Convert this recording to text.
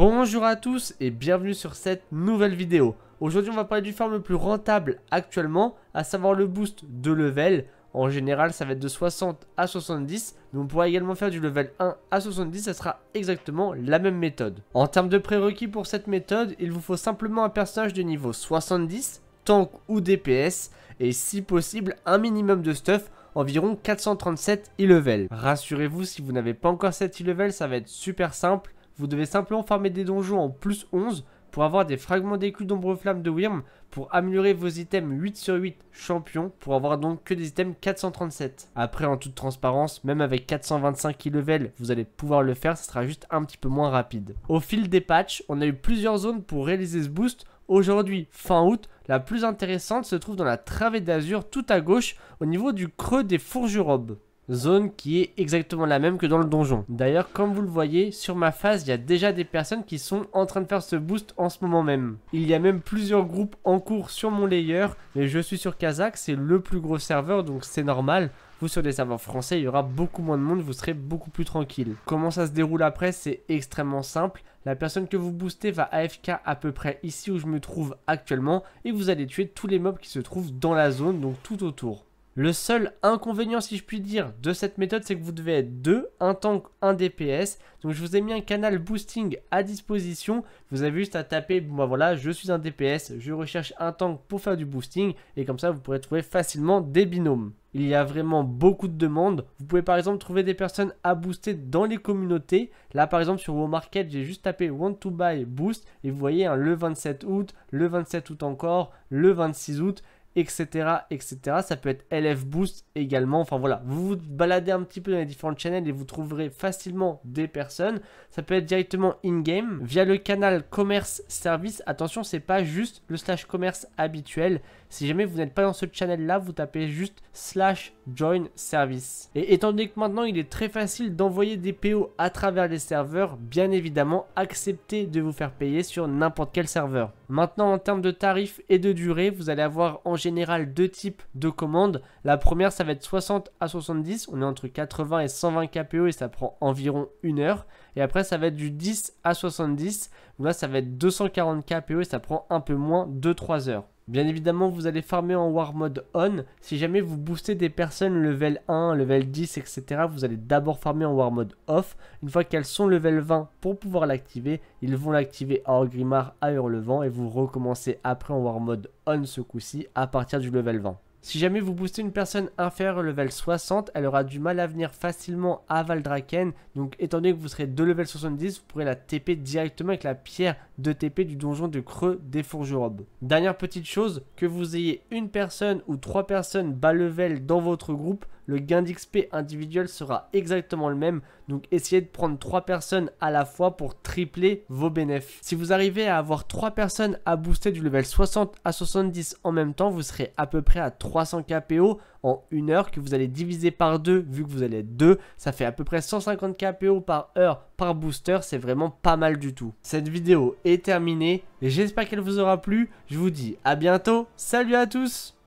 Bonjour à tous et bienvenue sur cette nouvelle vidéo. Aujourd'hui on va parler du farm le plus rentable actuellement, à savoir le boost de level. En général ça va être de 60 à 70, mais on pourra également faire du level 1 à 70, ça sera exactement la même méthode. En termes de prérequis pour cette méthode, il vous faut simplement un personnage de niveau 70, tank ou DPS, et si possible un minimum de stuff environ 437 e-level. Rassurez-vous, si vous n'avez pas encore cette e-level, ça va être super simple. Vous devez simplement farmer des donjons en plus 11 pour avoir des fragments d'écus d'ombre flamme de Wyrm pour améliorer vos items 8 sur 8 champions pour avoir donc que des items 437. Après en toute transparence, même avec 425 e level, vous allez pouvoir le faire, ce sera juste un petit peu moins rapide. Au fil des patchs, on a eu plusieurs zones pour réaliser ce boost. Aujourd'hui, fin août, la plus intéressante se trouve dans la travée d'azur tout à gauche au niveau du creux des robes zone qui est exactement la même que dans le donjon. D'ailleurs, comme vous le voyez, sur ma phase, il y a déjà des personnes qui sont en train de faire ce boost en ce moment même. Il y a même plusieurs groupes en cours sur mon layer, mais je suis sur Kazakh, c'est le plus gros serveur, donc c'est normal. Vous sur des serveurs français, il y aura beaucoup moins de monde, vous serez beaucoup plus tranquille. Comment ça se déroule après, c'est extrêmement simple. La personne que vous boostez va AFK à peu près ici où je me trouve actuellement et vous allez tuer tous les mobs qui se trouvent dans la zone, donc tout autour. Le seul inconvénient, si je puis dire, de cette méthode, c'est que vous devez être deux, un tank, un DPS. Donc je vous ai mis un canal boosting à disposition. Vous avez juste à taper, moi bah voilà, je suis un DPS, je recherche un tank pour faire du boosting. Et comme ça, vous pourrez trouver facilement des binômes. Il y a vraiment beaucoup de demandes. Vous pouvez par exemple trouver des personnes à booster dans les communautés. Là par exemple sur Market, j'ai juste tapé Want to buy boost et vous voyez hein, le 27 août, le 27 août encore, le 26 août etc., etc. Ça peut être LF Boost également. Enfin voilà, vous vous baladez un petit peu dans les différents channels et vous trouverez facilement des personnes. Ça peut être directement in-game via le canal commerce service. Attention, c'est pas juste le slash commerce habituel. Si jamais vous n'êtes pas dans ce channel là, vous tapez juste slash Join Service. Et étant donné que maintenant il est très facile d'envoyer des PO à travers les serveurs, bien évidemment acceptez de vous faire payer sur n'importe quel serveur. Maintenant en termes de tarifs et de durée, vous allez avoir en général deux types de commandes. La première ça va être 60 à 70, on est entre 80 et 120 KPO et ça prend environ une heure. Et après ça va être du 10 à 70, là ça va être 240 KPO et ça prend un peu moins 2-3 heures. Bien évidemment, vous allez farmer en War Mode On. Si jamais vous boostez des personnes level 1, level 10, etc., vous allez d'abord farmer en War Mode Off. Une fois qu'elles sont level 20 pour pouvoir l'activer, ils vont l'activer à grimard à Hurlevent et vous recommencez après en War Mode On ce coup-ci à partir du level 20. Si jamais vous boostez une personne inférieure au level 60, elle aura du mal à venir facilement à Valdraken. Donc étant donné que vous serez de level 70, vous pourrez la TP directement avec la pierre de TP du donjon de creux des fourgerobes Dernière petite chose, que vous ayez une personne ou trois personnes bas level dans votre groupe, le gain d'XP individuel sera exactement le même. Donc essayez de prendre 3 personnes à la fois pour tripler vos bénéfices. Si vous arrivez à avoir 3 personnes à booster du level 60 à 70 en même temps, vous serez à peu près à 300 KPO en 1 heure que vous allez diviser par 2 vu que vous allez être 2. Ça fait à peu près 150 KPO par heure par booster. C'est vraiment pas mal du tout. Cette vidéo est terminée. J'espère qu'elle vous aura plu. Je vous dis à bientôt. Salut à tous